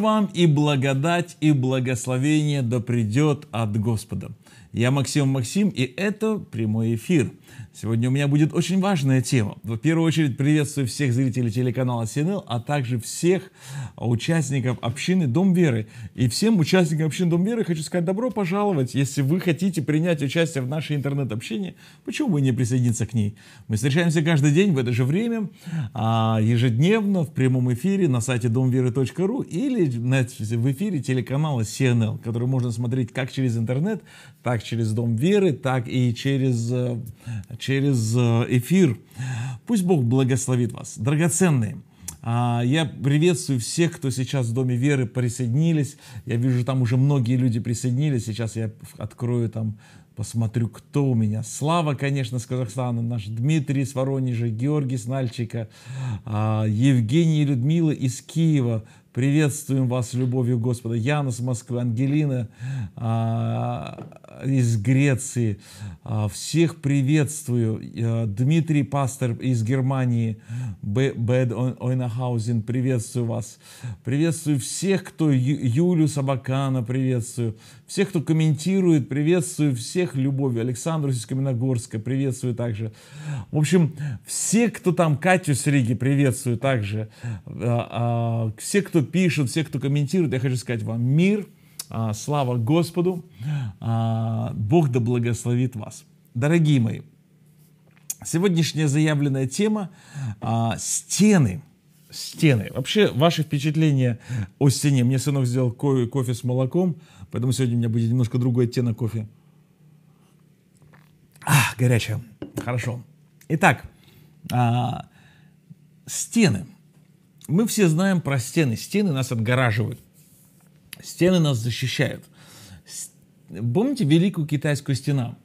вам и благодать, и благословение да придет от Господа. Я Максим Максим, и это прямой эфир. Сегодня у меня будет очень важная тема. В первую очередь приветствую всех зрителей телеканала CNL, а также всех участников общины Дом Веры. И всем участникам общины Дом Веры хочу сказать добро пожаловать. Если вы хотите принять участие в нашей интернет-общине, почему бы не присоединиться к ней? Мы встречаемся каждый день в это же время, а, ежедневно в прямом эфире на сайте домверы.ру или в эфире телеканала CNL, который можно смотреть как через интернет, так через Дом Веры, так и через, через э, через э, эфир. Пусть Бог благословит вас, драгоценные. А, я приветствую всех, кто сейчас в Доме Веры присоединились. Я вижу, там уже многие люди присоединились. Сейчас я открою там, посмотрю, кто у меня. Слава, конечно, с Казахстана, наш Дмитрий из Воронежа, Георгий с Нальчика, а, Евгений и Людмила из Киева – Приветствуем вас любовью Господа. Янус с Москвы, Ангелина а, из Греции. А, всех приветствую. А, Дмитрий, пастор из Германии, Бед Ойнахаузен, приветствую вас. Приветствую всех, кто Юлю Собакана, приветствую. Всех, кто комментирует, приветствую всех любовью. Александру из Каменогорска, приветствую также. В общем, все, кто там, Катю с Риги, приветствую также. А, а, все, кто кто пишет, все, кто комментирует, я хочу сказать вам мир, а, слава Господу, а, Бог да благословит вас. Дорогие мои, сегодняшняя заявленная тема а, – стены. Стены. Вообще, ваши впечатления о стене. Мне сынок сделал ко- кофе с молоком, поэтому сегодня у меня будет немножко другой оттенок кофе. А, горячая. Хорошо. Итак, а, стены – мы все знаем про стены. Стены нас отгораживают. Стены нас защищают. Помните Великую Китайскую стену?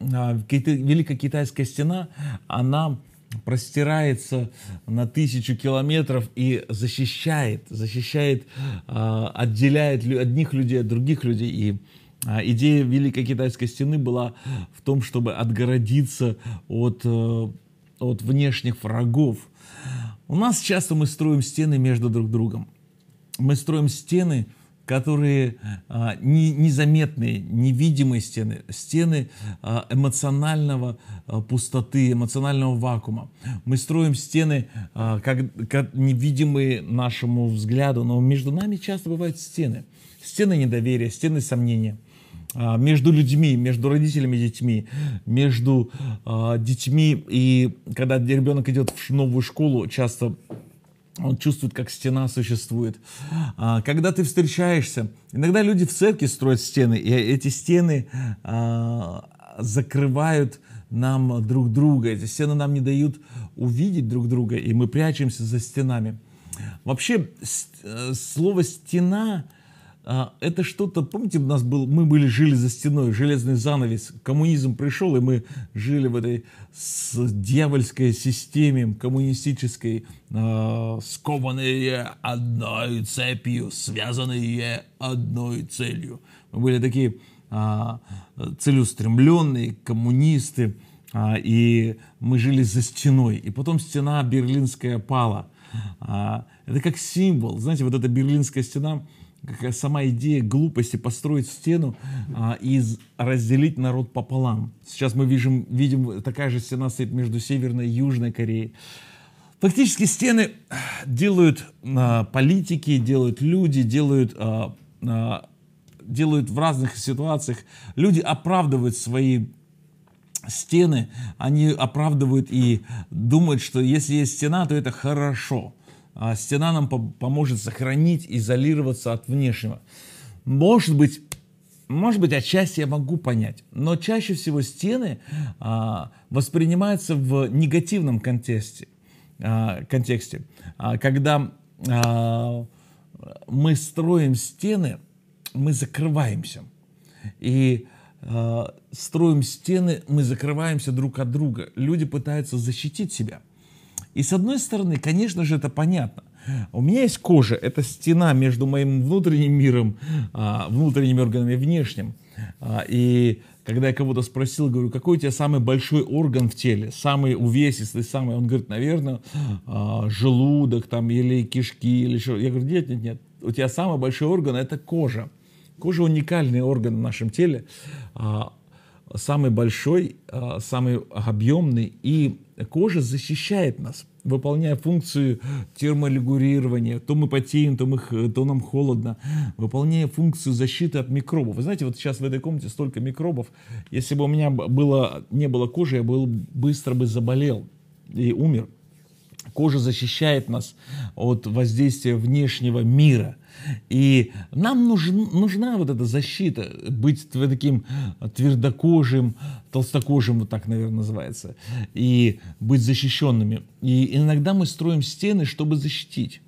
А, Великая Китайская стена, она простирается на тысячу километров и защищает, защищает, а, отделяет одних людей от других людей. И а, идея Великой Китайской стены была в том, чтобы отгородиться от, э, от внешних врагов, у нас часто мы строим стены между друг другом. Мы строим стены, которые а, не, незаметные, невидимые стены, стены а, эмоционального а, пустоты, эмоционального вакуума. Мы строим стены, а, как, как невидимые нашему взгляду, но между нами часто бывают стены. Стены недоверия, стены сомнения. А, между людьми, между родителями и детьми, между э, детьми и когда ребенок идет в новую школу, часто он чувствует, как стена существует. А, когда ты встречаешься, иногда люди в церкви строят стены, и эти стены а, закрывают нам друг друга, эти стены нам не дают увидеть друг друга, и мы прячемся за стенами. Вообще, э, слово «стена» А, это что-то, помните, у нас был, мы были, жили за стеной, железный занавес, коммунизм пришел, и мы жили в этой дьявольской системе коммунистической, э, скованные одной цепью, связанные одной целью. Мы были такие э, целеустремленные коммунисты, э, и мы жили за стеной, и потом стена берлинская пала. Э, это как символ, знаете, вот эта берлинская стена – сама идея глупости построить стену а, и разделить народ пополам. Сейчас мы видим, видим, такая же стена стоит между Северной и Южной Кореей. Фактически стены делают а, политики, делают люди, делают, а, а, делают в разных ситуациях. Люди оправдывают свои стены, они оправдывают и думают, что если есть стена, то это хорошо. А стена нам поможет сохранить, изолироваться от внешнего. Может быть, может быть, отчасти я могу понять, но чаще всего стены а, воспринимаются в негативном контексте, а, контексте а, когда а, мы строим стены, мы закрываемся. И а, строим стены, мы закрываемся друг от друга. Люди пытаются защитить себя – и с одной стороны, конечно же, это понятно. У меня есть кожа, это стена между моим внутренним миром, а, внутренними органами и внешним. А, и когда я кого-то спросил, говорю, какой у тебя самый большой орган в теле, самый увесистый, самый, он говорит, наверное, а, желудок там или кишки или что. Я говорю, нет, нет, нет, у тебя самый большой орган это кожа. Кожа уникальный орган в нашем теле, самый большой, самый объемный и Кожа защищает нас, выполняя функцию терморегулирования. То мы потеем, то, мы, то нам холодно. Выполняя функцию защиты от микробов. Вы знаете, вот сейчас в этой комнате столько микробов. Если бы у меня было, не было кожи, я был, быстро бы заболел и умер. Кожа защищает нас от воздействия внешнего мира – и нам нужен, нужна вот эта защита, быть таким твердокожим, толстокожим, вот так, наверное, называется, и быть защищенными. И иногда мы строим стены, чтобы защитить.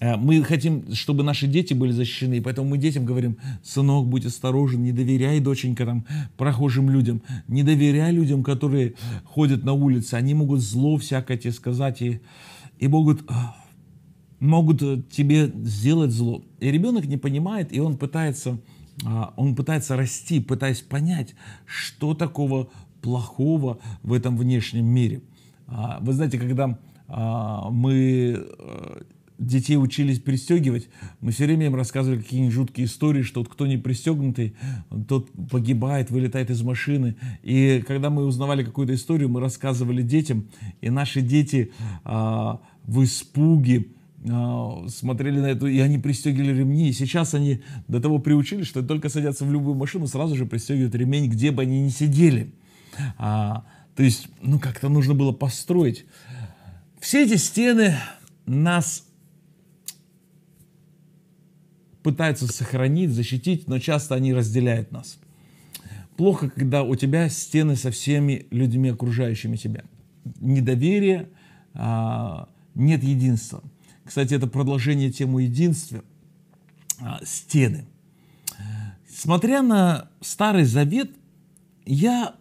Э, мы хотим, чтобы наши дети были защищены, поэтому мы детям говорим, сынок, будь осторожен, не доверяй, доченька, там, прохожим людям, не доверяй людям, которые ходят на улице, они могут зло всякое тебе сказать, и, и могут могут э, тебе сделать зло. И ребенок не понимает, и он пытается, а, он пытается расти, пытаясь понять, что такого плохого в этом внешнем мире. А, вы знаете, когда а, мы э, детей учились пристегивать, мы все время им рассказывали какие-нибудь жуткие истории, что вот кто не пристегнутый, тот погибает, вылетает из машины. И когда мы узнавали какую-то историю, мы рассказывали детям, и наши дети в испуге а, смотрели на эту, и они пристегивали ремни, и сейчас они до того приучились, что только садятся в любую машину, сразу же пристегивают ремень, где бы они ни сидели. А, то есть, ну, как-то нужно было построить. Все эти стены нас пытаются сохранить, защитить, но часто они разделяют нас. Плохо, когда у тебя стены со всеми людьми, окружающими тебя. Недоверие, а, нет единства. Кстати, это продолжение темы единства. А, стены. Смотря на Старый Завет, я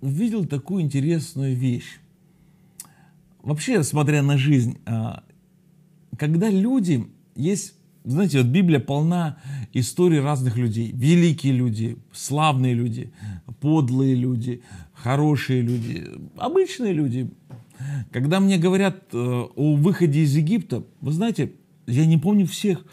увидел такую интересную вещь. Вообще, смотря на жизнь, а, когда люди есть знаете, вот Библия полна историй разных людей. Великие люди, славные люди, подлые люди, хорошие люди, обычные люди, когда мне говорят э, о выходе из Египта, вы знаете, я не помню всех,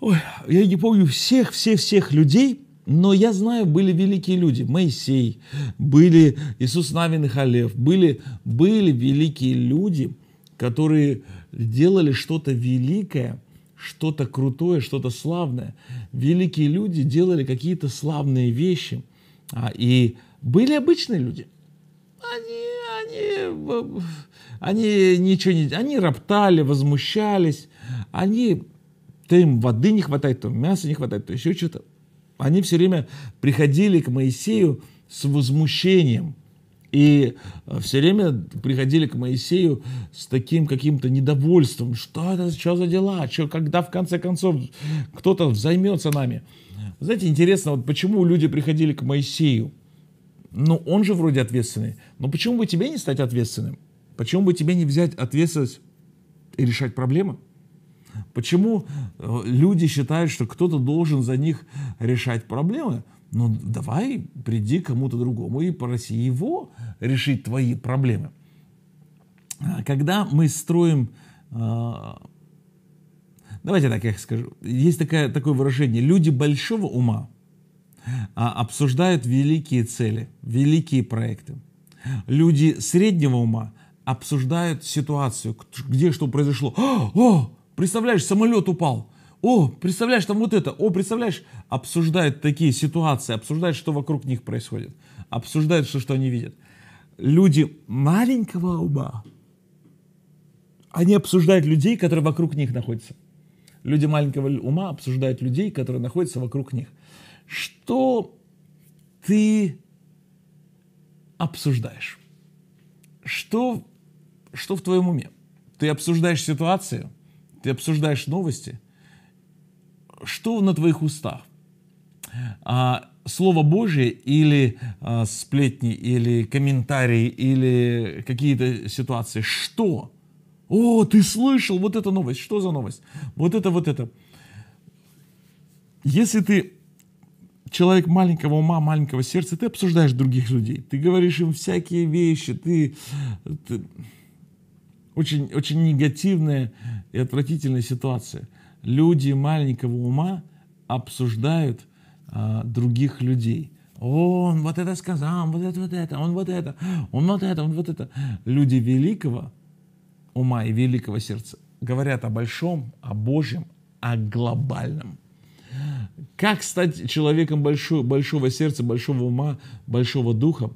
ой, я не помню всех, всех, всех людей, но я знаю, были великие люди. Моисей, были Иисус Навин и Халев, были, были великие люди, которые делали что-то великое, что-то крутое, что-то славное. Великие люди делали какие-то славные вещи. А, и были обычные люди. Они они, они ничего не... Они роптали, возмущались, они... То им воды не хватает, то мяса не хватает, то еще что-то. Они все время приходили к Моисею с возмущением. И э, все время приходили к Моисею с таким каким-то недовольством. Что это, что за дела? Что, когда в конце концов кто-то займется нами? Знаете, интересно, вот почему люди приходили к Моисею? Ну он же вроде ответственный. Но почему бы тебе не стать ответственным? Почему бы тебе не взять ответственность и решать проблемы? Почему э, люди считают, что кто-то должен за них решать проблемы? Ну, давай приди кому-то другому и попроси его решить твои проблемы. А, когда мы строим... А, давайте так я скажу. Есть такое, такое выражение. Люди большого ума а, обсуждают великие цели, великие проекты. Люди среднего ума обсуждают ситуацию, где что произошло. О, представляешь, самолет упал. О, представляешь, там вот это. О, представляешь, обсуждают такие ситуации, обсуждают, что вокруг них происходит, обсуждают все, что они видят. Люди маленького ума, они обсуждают людей, которые вокруг них находятся. Люди маленького ума обсуждают людей, которые находятся вокруг них что ты обсуждаешь? Что, что в твоем уме? Ты обсуждаешь ситуацию, ты обсуждаешь новости. Что на твоих устах? А, Слово Божие или а, сплетни, или комментарии, или какие-то ситуации? Что? О, ты слышал, вот эту новость, что за новость? Вот это, вот это. Если ты человек маленького ума, маленького сердца, ты обсуждаешь других людей, ты говоришь им всякие вещи, ты, ты очень, очень негативная и отвратительная ситуация. Люди маленького ума обсуждают а, других людей. он вот это сказал, он вот это, вот это, он вот это, он вот это, он вот это. Люди великого ума и великого сердца говорят о большом, о Божьем, о глобальном – как стать человеком большого, большого сердца, большого ума, большого духа?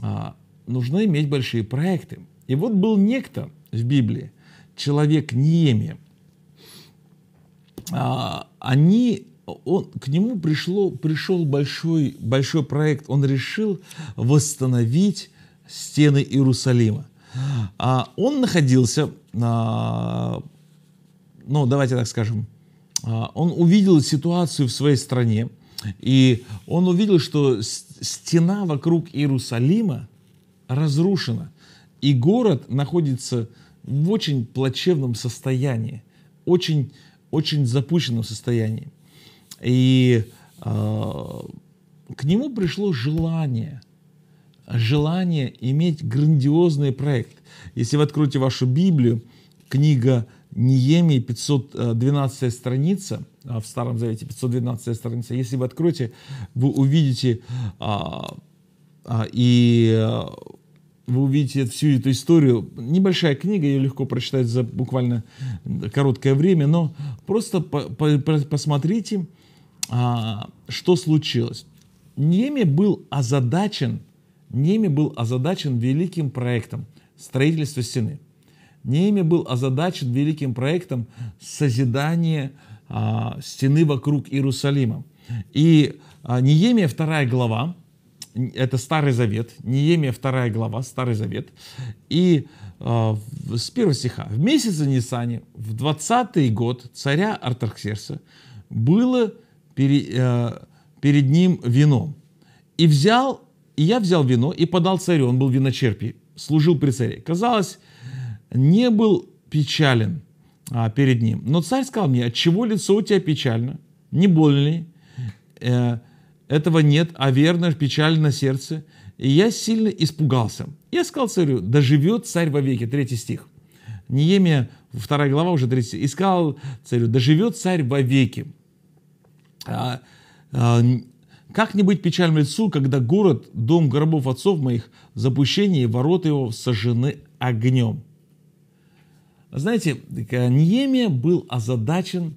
А, нужно иметь большие проекты. И вот был некто в Библии, человек Нееми. А, они он, к нему пришло, пришел большой, большой проект. Он решил восстановить стены Иерусалима. А он находился, а, ну, давайте так скажем, а, он увидел ситуацию в своей стране, и он увидел, что стена вокруг Иерусалима разрушена, и город находится в очень плачевном состоянии, очень, очень запущенном состоянии. И э, к нему пришло желание, желание иметь грандиозный проект. Если вы откроете вашу Библию, книга Ниемии 512 э, страница, э, в Старом Завете 512 страница. Если вы откроете, вы увидите а, а, и э, вы увидите всю эту историю. Небольшая книга, ее легко прочитать за буквально короткое время, но просто по по посмотрите, а, что случилось. Неме был озадачен, Неме был озадачен великим проектом строительства стены – Нейми был озадачен великим проектом созидания а, стены вокруг Иерусалима. И а, Неемия 2 глава, это Старый Завет, Неемия 2 глава, Старый Завет, и а, с первого стиха. «В месяце Нисане, в 20 год царя Артарксерса, было пере, а, перед ним вино. И взял, и я взял вино и подал царю, он был виночерпий, служил при царе. Казалось, не был печален а, перед ним. Но царь сказал мне, отчего лицо у тебя печально? Не больно ли? Э, этого нет, а верно, печаль на сердце. И я сильно испугался. Я сказал царю, да живет царь вовеки, третий стих. Неемия, вторая глава, уже третий стих. И сказал царю, да живет царь вовеки. А, а, как не быть печальным лицу, когда город, дом гробов отцов моих, запущение и ворота его сожжены огнем? Знаете, э, Ниеме был озадачен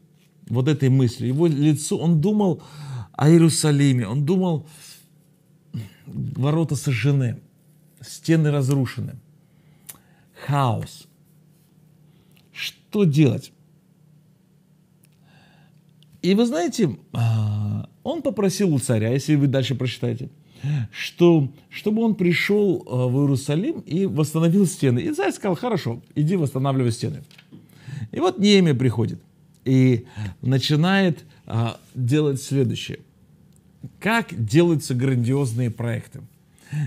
вот этой мыслью. Его лицо, он думал о Иерусалиме, он думал, ворота сожжены, стены разрушены, хаос. Что делать? И вы знаете, а, он попросил у царя, если вы дальше прочитаете – что, чтобы он пришел э, в Иерусалим и восстановил стены. И царь сказал, хорошо, иди восстанавливай стены. И вот Неемия приходит и начинает а, делать следующее. Как делаются грандиозные проекты?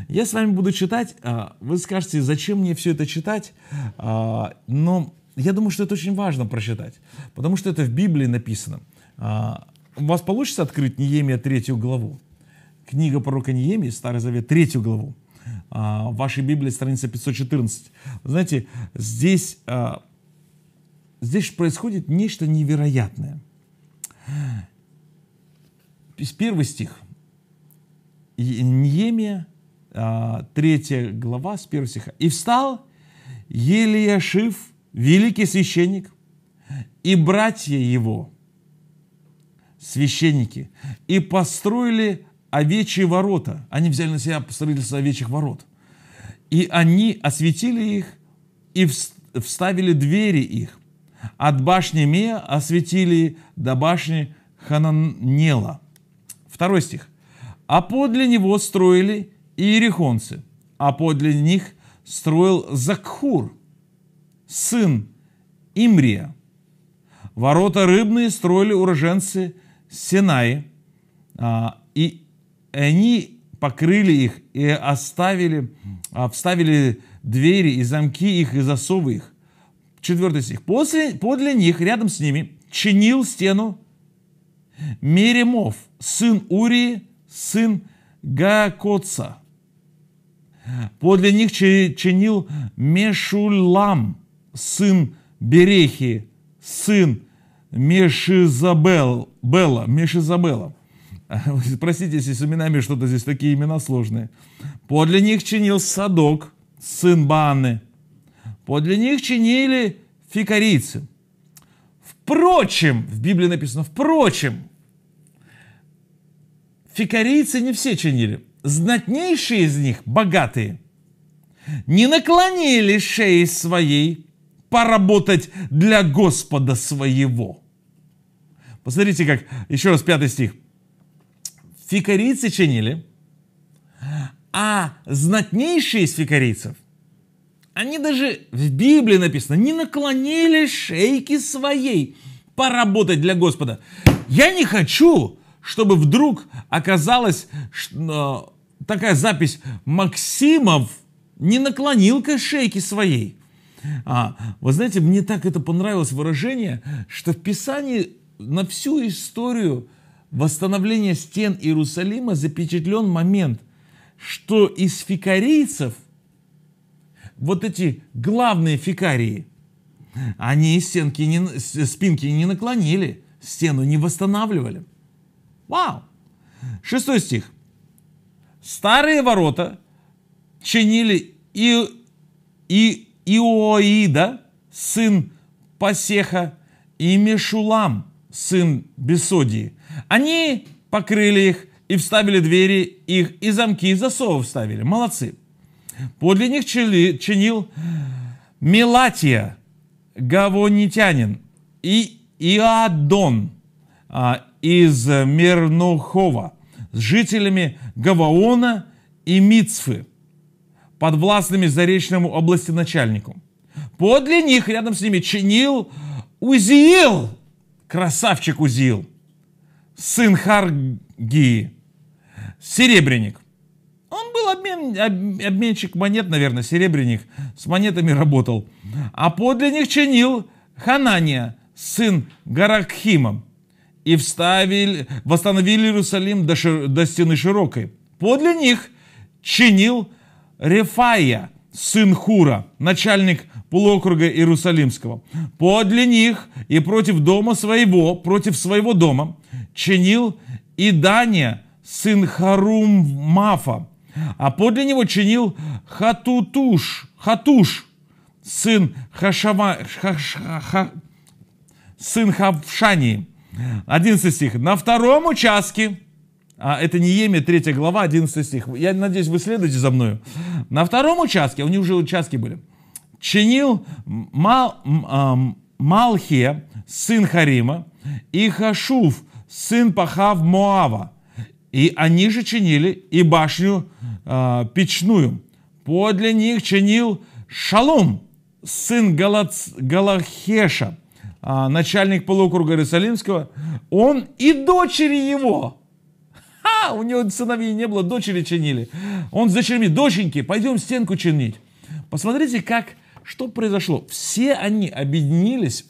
Я с вами буду читать, а, вы скажете, зачем мне все это читать, а, но я думаю, что это очень важно прочитать, потому что это в Библии написано. А, у вас получится открыть Неемия третью главу? книга пророка Неемии, Старый Завет, третью главу. А, в вашей Библии страница 514. Знаете, здесь, а, здесь происходит нечто невероятное. Из Первый стих. Неемия, а, третья глава, с первого стиха. «И встал Елияшив, великий священник, и братья его, священники, и построили овечьи ворота. Они взяли на себя строительство овечьих ворот. И они осветили их и вставили двери их. От башни Мея осветили до башни Хананела. Второй стих. А подле него строили иерихонцы, а подле них строил Закхур, сын Имрия. Ворота рыбные строили уроженцы Синаи, а, и и они покрыли их и оставили, а, вставили двери и замки их и засовы их. Четвертый стих. После, подле них, рядом с ними, чинил стену Меремов, сын Урии, сын Гакоца. Подле них чинил Мешулам, сын Берехи, сын Мешизабел, Бела, Мешизабела. Простите, если с именами что-то здесь такие имена сложные. Подле них чинил Садок, сын Банны. Подле них чинили фикарицы. Впрочем, в Библии написано, впрочем, фикарийцы не все чинили. Знатнейшие из них, богатые, не наклонили шеи своей поработать для Господа своего. Посмотрите, как, еще раз пятый стих – фикарийцы чинили, а знатнейшие из фикарийцев, они даже в Библии написано, не наклонили шейки своей поработать для Господа. Я не хочу, чтобы вдруг оказалась что, э, такая запись Максимов не наклонил к шейки своей. А, вы знаете, мне так это понравилось выражение, что в Писании на всю историю восстановления стен Иерусалима запечатлен момент, что из фикарийцев, вот эти главные фикарии, они стенки не, спинки не наклонили, стену не восстанавливали. Вау! Шестой стих. Старые ворота чинили и, и, Иоида, сын посеха, и Мешулам, сын Бесодии, они покрыли их и вставили двери их, и замки, и засовы вставили. Молодцы. Подле них чинил Мелатия, Гавонитянин, и Иадон а, из Мернухова с жителями Гаваона и Мицфы, подвластными заречному области начальнику. Подле них, рядом с ними, чинил Узиил, красавчик Узиил – сын Харгии, серебряник. Он был обмен, обменщик монет, наверное, серебряник, с монетами работал. А подле них чинил Ханания, сын Гаракхима. И вставили, восстановили Иерусалим до, шир, до стены широкой. Подле них чинил Рефая, сын Хура, начальник полуокруга Иерусалимского. Подле них и против дома своего, против своего дома, чинил Идания, сын Харум Мафа, а подле него чинил Хатутуш, Хатуш, сын Хашава, Хаш, Ха, сын Хавшани. 11 стих. На втором участке, а это не Еме, 3 глава, 11 стих. Я надеюсь, вы следуете за мною. На втором участке, у них уже участки были чинил Мал, а, Малхия, сын Харима, и Хашув, сын Пахав Моава. И они же чинили и башню э, печную. Подле них чинил Шалом, сын Галац, Галахеша, э, начальник полукруга Иерусалимского. Он и дочери его, ха, у него сыновей не было, дочери чинили. Он с дочерьми, доченьки, пойдем стенку чинить. Посмотрите, как что произошло? Все они объединились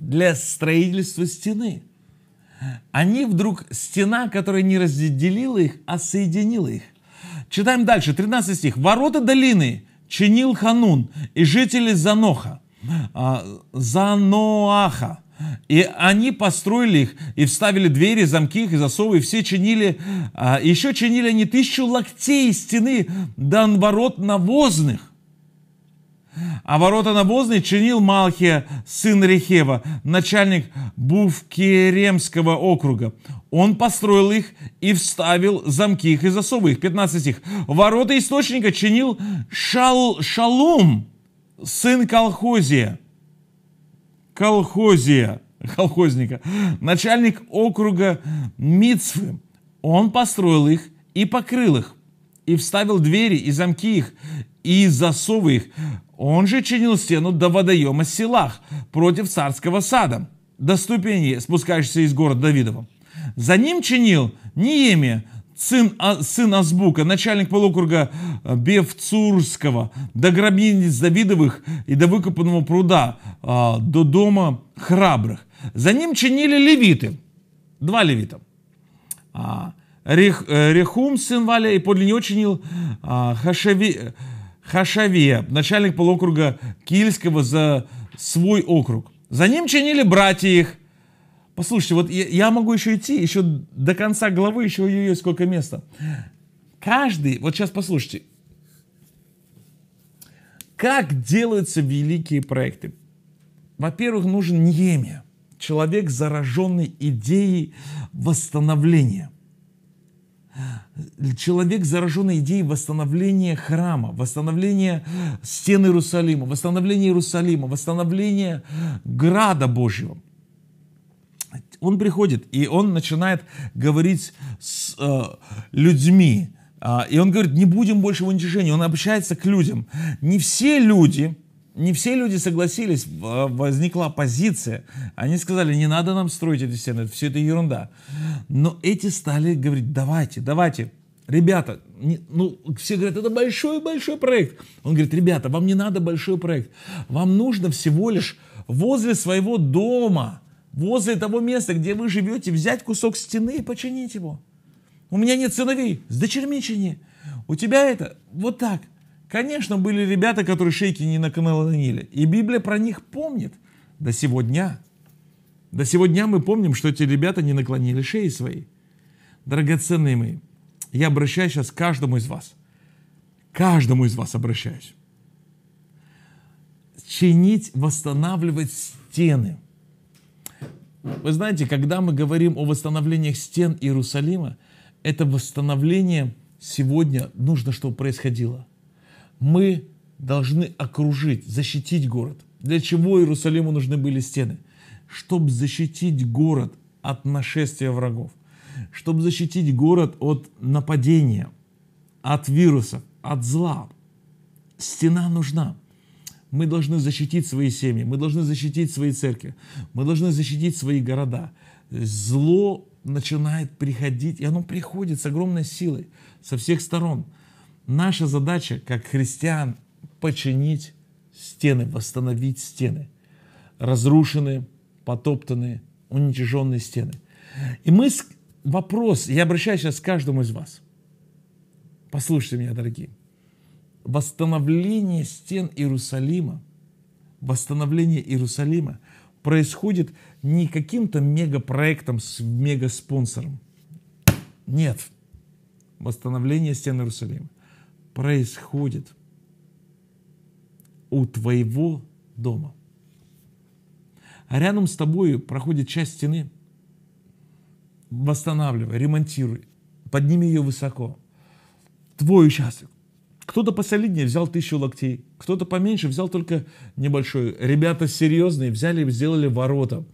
для строительства стены. Они вдруг, стена, которая не разделила их, а соединила их. Читаем дальше, 13 стих. «Ворота долины чинил Ханун и жители Заноха, а, Заноаха, и они построили их, и вставили двери, замки их, и засовы, и все чинили, а, еще чинили они тысячу локтей стены до ворот навозных, а ворота навозные чинил Малхия, сын Рехева, начальник Бувкеремского округа. Он построил их и вставил замки их и засовы их, 15 их. Ворота источника чинил Шал, Шалум, сын Колхозия. Колхозия, колхозника, начальник округа Мицвы. Он построил их и покрыл их, и вставил двери и замки их, и из-за их. Он же чинил стену до водоема Силах против царского сада, до ступени, спускающейся из города Давидова. За ним чинил Ниемия, сын, а, сын Азбука, начальник полукруга э, Бевцурского, до гробниц Давидовых и до выкопанного пруда, а, до дома храбрых. За ним чинили левиты, два левита. А, Рех, э, Рехум, сын Валя, и подле него чинил а, Хашеви, Хашаве, начальник полуокруга Кильского за свой округ. За ним чинили братья их. Послушайте, вот я, я могу еще идти, еще до конца главы, еще у нее ой сколько места. Каждый, вот сейчас послушайте, как делаются великие проекты? Во-первых, нужен Ньемия, человек, зараженный идеей восстановления – Э, человек заражен идеей восстановления храма, восстановления э, стен Иерусалима, восстановления Иерусалима, восстановления э, града Божьего. Он приходит, и он начинает говорить с э, людьми. Э, и он говорит, не будем больше уничижения. Он обращается к людям. Не все люди, не все люди согласились, возникла оппозиция. Они сказали, не надо нам строить эти стены, все это ерунда. Но эти стали говорить, давайте, давайте, ребята, не, ну, все говорят, это большой-большой проект. Он говорит, ребята, вам не надо большой проект. Вам нужно всего лишь возле своего дома, возле того места, где вы живете, взять кусок стены и починить его. У меня нет сыновей, с дочерьми чини. У тебя это вот так – Конечно, были ребята, которые шейки не наклонили. И Библия про них помнит до сего дня. До сего дня мы помним, что эти ребята не наклонили шеи свои. Драгоценные мои, я обращаюсь сейчас к каждому из вас. Каждому из вас обращаюсь. Чинить, восстанавливать стены. Вы знаете, когда мы говорим о восстановлении стен Иерусалима, это восстановление сегодня нужно, чтобы происходило – мы должны окружить, защитить город. Для чего Иерусалиму нужны были стены? Чтобы защитить город от нашествия врагов, чтобы защитить город от нападения, от вирусов, от зла. Стена нужна. Мы должны защитить свои семьи, мы должны защитить свои церкви, мы должны защитить свои города. Зло начинает приходить, и оно приходит с огромной силой со всех сторон – Наша задача, как христиан, починить стены, восстановить стены. Разрушенные, потоптанные, уничиженные стены. И мы... С... Вопрос, я обращаюсь сейчас к каждому из вас. Послушайте меня, дорогие. Восстановление стен Иерусалима, восстановление Иерусалима происходит не каким-то мегапроектом с мегаспонсором. Нет. Восстановление стен Иерусалима происходит у твоего дома. А рядом с тобой проходит часть стены. Восстанавливай, ремонтируй, подними ее высоко. Твой участок. Кто-то посолиднее взял тысячу локтей, кто-то поменьше взял только небольшой. Ребята серьезные взяли, сделали ворота.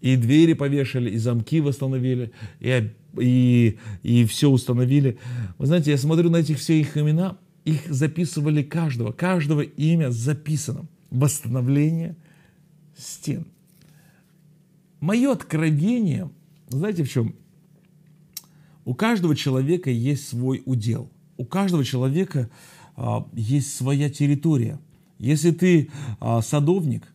И двери повешали, и замки восстановили, и, и, и все установили. Вы знаете, я смотрю на этих все их имена – их записывали каждого, каждого имя записано. Восстановление стен. Мое откровение, знаете в чем? У каждого человека есть свой удел. У каждого человека а, есть своя территория. Если ты а, садовник,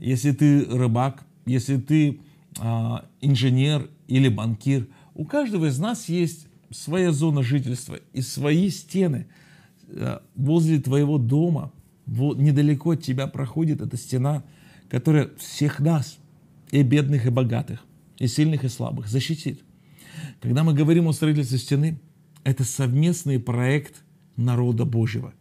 если ты рыбак, если ты а, инженер или банкир, у каждого из нас есть своя зона жительства и свои стены – Э, возле твоего дома, недалеко от тебя проходит эта стена, которая всех нас, и бедных, и богатых, и сильных, и слабых, защитит. Когда мы говорим о строительстве стены, это совместный проект народа Божьего.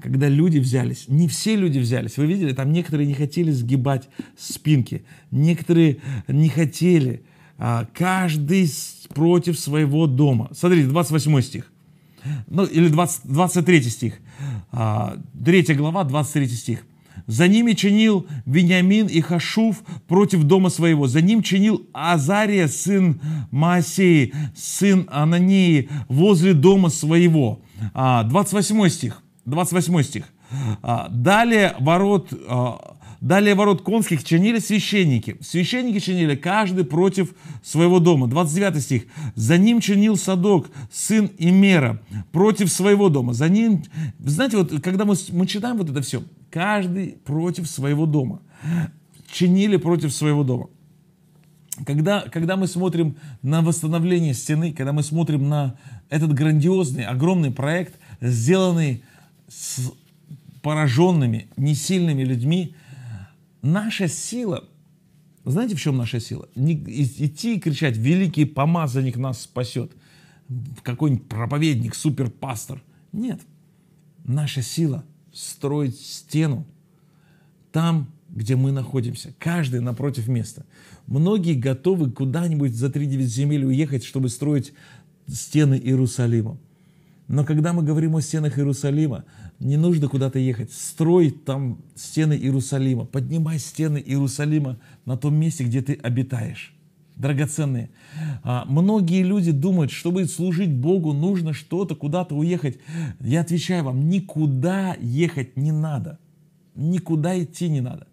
Когда люди взялись, не все люди взялись, вы видели, там некоторые не хотели сгибать спинки, некоторые не хотели, а, каждый против своего дома. Смотрите, 28 стих ну или 20, 23 стих, 3 а, глава, 23 стих. За ними чинил Вениамин и Хашув против дома своего. За ним чинил Азария, сын Маасеи, сын Анании, возле дома своего. 28 а, стих. 28 стих. А, Далее ворот Далее ворот конских чинили священники. Священники чинили каждый против своего дома. 29 стих. За ним чинил Садок, сын Имера, против своего дома. За ним... Знаете, вот когда мы, мы читаем вот это все, каждый против своего дома. Чинили против своего дома. Когда, когда мы смотрим на восстановление стены, когда мы смотрим на этот грандиозный, огромный проект, сделанный с пораженными, несильными людьми, Наша сила, знаете, в чем наша сила? Не, идти и кричать, великий помазанник нас спасет, какой-нибудь проповедник, суперпастор. Нет. Наша сила строить стену там, где мы находимся, каждый напротив места. Многие готовы куда-нибудь за 3-9 земель уехать, чтобы строить стены Иерусалима. Но когда мы говорим о стенах Иерусалима, не нужно куда-то ехать. Строй там стены Иерусалима. Поднимай стены Иерусалима на том месте, где ты обитаешь. Драгоценные. А, многие люди думают, чтобы служить Богу, нужно что-то, куда-то уехать. Я отвечаю вам, никуда ехать не надо. Никуда идти не надо.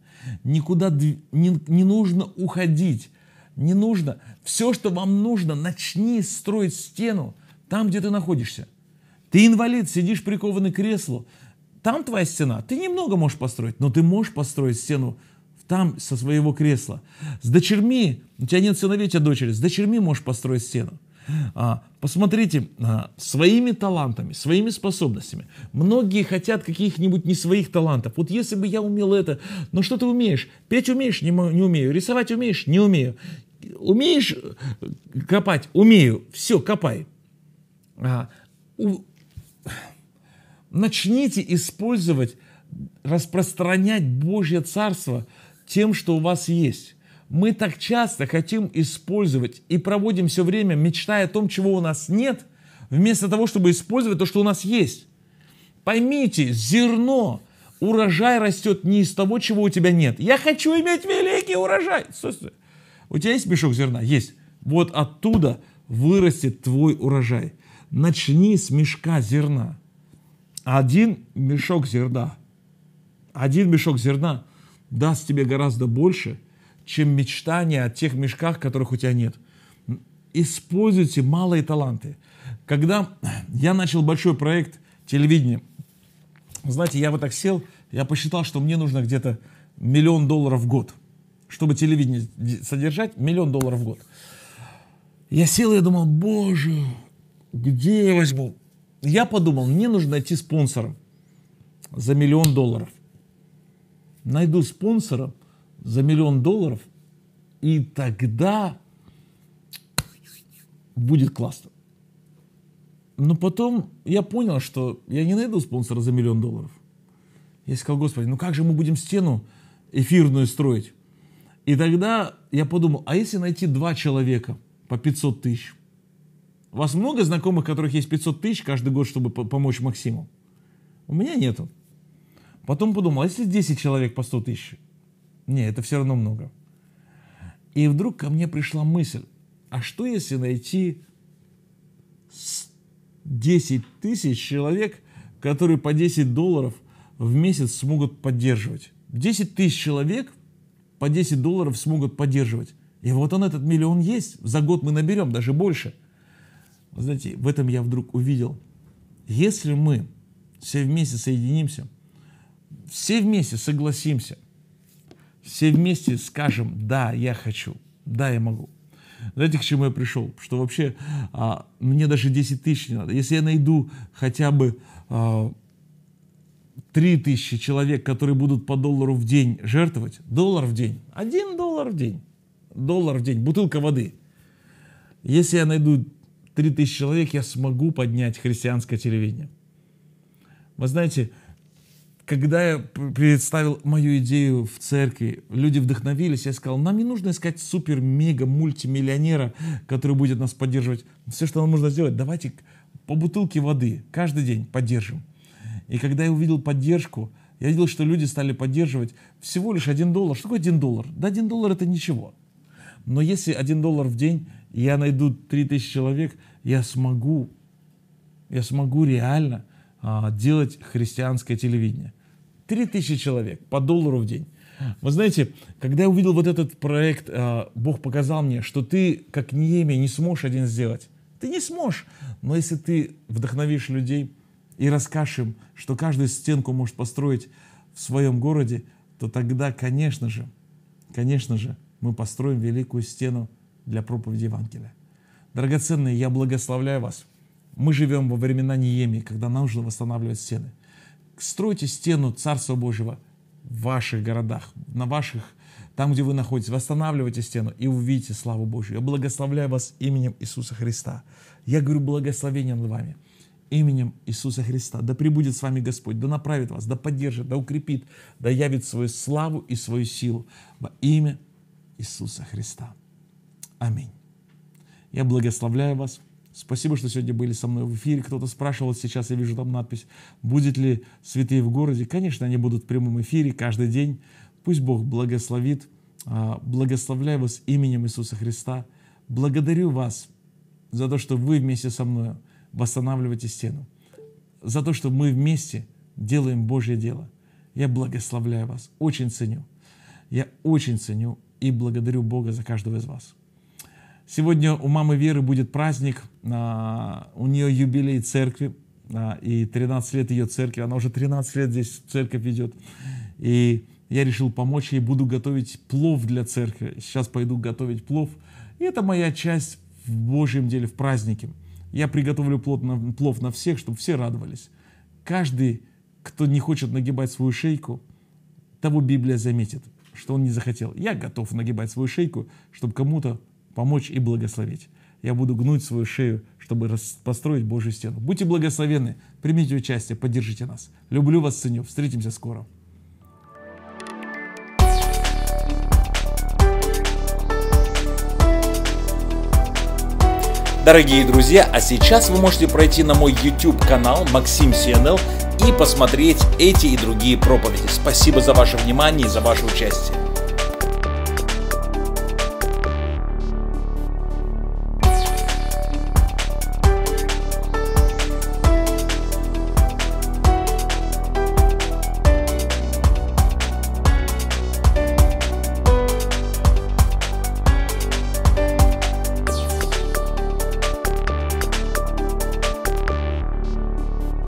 Никуда не, не нужно уходить. Не нужно. Все, что вам нужно, начни строить стену там, где ты находишься. Ты инвалид, сидишь прикованный к креслу. Там твоя стена. Ты немного можешь построить, но ты можешь построить стену там со своего кресла. С дочерьми, у тебя нет сыновей, у тебя дочери, с дочерьми можешь построить стену. А, посмотрите, а, своими талантами, своими способностями. Многие хотят каких-нибудь не своих талантов. Вот если бы я умел это, но ну что ты умеешь? Петь умеешь? Не, не умею. Рисовать умеешь? Не умею. Умеешь э, копать? Умею. Все, копай. А, у, Начните использовать, распространять Божье Царство тем, что у вас есть. Мы так часто хотим использовать и проводим все время, мечтая о том, чего у нас нет, вместо того, чтобы использовать то, что у нас есть. Поймите, зерно, урожай растет не из того, чего у тебя нет. Я хочу иметь великий урожай. Стой, У тебя есть мешок зерна? Есть. Вот оттуда вырастет твой урожай. Начни с мешка зерна один мешок зерна, один мешок зерна даст тебе гораздо больше, чем мечтания о тех мешках, которых у тебя нет. Используйте малые таланты. Когда я начал большой проект телевидения, знаете, я вот так сел, я посчитал, что мне нужно где-то миллион долларов в год, чтобы телевидение содержать, миллион долларов в год. Я сел и думал, боже, где я возьму? Я подумал, мне нужно найти спонсора за миллион долларов. Найду спонсора за миллион долларов, и тогда будет классно. Но потом я понял, что я не найду спонсора за миллион долларов. Я сказал, господи, ну как же мы будем стену эфирную строить? И тогда я подумал, а если найти два человека по 500 тысяч? У вас много знакомых, у которых есть 500 тысяч каждый год, чтобы помочь Максиму? У меня нету. Потом подумал, а если 10 человек по 100 тысяч? Не, это все равно много. И вдруг ко мне пришла мысль, а что если найти 10 тысяч человек, которые по 10 долларов в месяц смогут поддерживать? 10 тысяч человек по 10 долларов смогут поддерживать. И вот он, этот миллион есть. За год мы наберем, даже больше – знаете, в этом я вдруг увидел, если мы все вместе соединимся, все вместе согласимся, все вместе скажем, да, я хочу, да, я могу. Знаете, к чему я пришел? Что вообще а, мне даже 10 тысяч не надо. Если я найду хотя бы а, 3 тысячи человек, которые будут по доллару в день жертвовать, доллар в день, один доллар в день, доллар в день, бутылка воды. Если я найду тысячи человек, я смогу поднять христианское телевидение. Вы знаете, когда я представил мою идею в церкви, люди вдохновились, я сказал, нам не нужно искать супер-мега-мультимиллионера, который будет нас поддерживать. Все, что нам нужно сделать, давайте по бутылке воды каждый день поддержим. И когда я увидел поддержку, я видел, что люди стали поддерживать всего лишь один доллар. Что такое один доллар? Да один доллар это ничего. Но если один доллар в день, я найду 3000 человек, я смогу, я смогу реально а, делать христианское телевидение. 3000 человек по доллару в день. Вы знаете, когда я увидел вот этот проект, а, Бог показал мне, что ты, как Неемия, не сможешь один сделать. Ты не сможешь. Но если ты вдохновишь людей и расскажешь им, что каждую стенку может построить в своем городе, то тогда, конечно же, конечно же, мы построим великую стену для проповеди Евангелия. Драгоценные, я благословляю вас. Мы живем во времена Неемии, когда нам нужно восстанавливать стены. Стройте стену Царства Божьего в ваших городах, на ваших, там, где вы находитесь. Восстанавливайте стену и увидите славу Божью. Я благословляю вас именем Иисуса Христа. Я говорю благословением над вами именем Иисуса Христа. Да пребудет с вами Господь, да направит вас, да поддержит, да укрепит, да явит свою славу и свою силу во имя Иисуса Христа. Аминь. Я благословляю вас. Спасибо, что сегодня были со мной в эфире. Кто-то спрашивал сейчас, я вижу там надпись, будет ли святые в городе. Конечно, они будут в прямом эфире каждый день. Пусть Бог благословит. А, благословляю вас именем Иисуса Христа. Благодарю вас за то, что вы вместе со мной восстанавливаете стену. За то, что мы вместе делаем Божье дело. Я благословляю вас. Очень ценю. Я очень ценю и благодарю Бога за каждого из вас. Сегодня у мамы Веры будет праздник, а, у нее юбилей церкви, а, и 13 лет ее церкви, она уже 13 лет здесь церковь ведет, и я решил помочь ей, буду готовить плов для церкви, сейчас пойду готовить плов, и это моя часть в Божьем деле, в празднике. Я приготовлю на, плов на всех, чтобы все радовались. Каждый, кто не хочет нагибать свою шейку, того Библия заметит что он не захотел. Я готов нагибать свою шейку, чтобы кому-то помочь и благословить. Я буду гнуть свою шею, чтобы построить Божью стену. Будьте благословенны, примите участие, поддержите нас. Люблю вас, ценю. Встретимся скоро. Дорогие друзья, а сейчас вы можете пройти на мой YouTube канал Максим CNL и посмотреть эти и другие проповеди. Спасибо за ваше внимание и за ваше участие.